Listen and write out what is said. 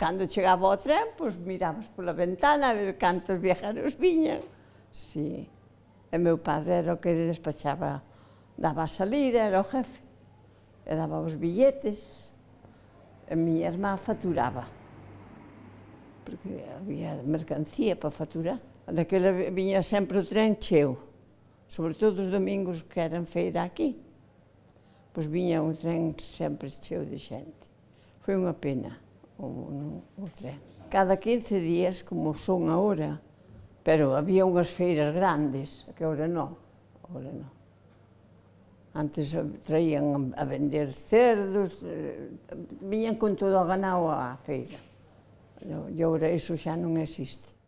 cando chegaba o tren, pois miramos pola ventana a ver cantos viajeros viñan. Sí. E meu padre era o que despachaba, daba a salida, era o jefe. E daba os billetes. E miña irmá faturaba. Porque había mercancía para faturar. Daquela viña sempre o tren cheo. Sobre todo os domingos que eran feira aquí. Pois viña o tren sempre cheo de xente. Foi unha pena ou, non, o tren. Cada 15 días, como son agora, pero había unhas feiras grandes, que agora non, agora non. Antes traían a vender cerdos, eh, viñan con todo o ganado á feira. E agora iso xa non existe.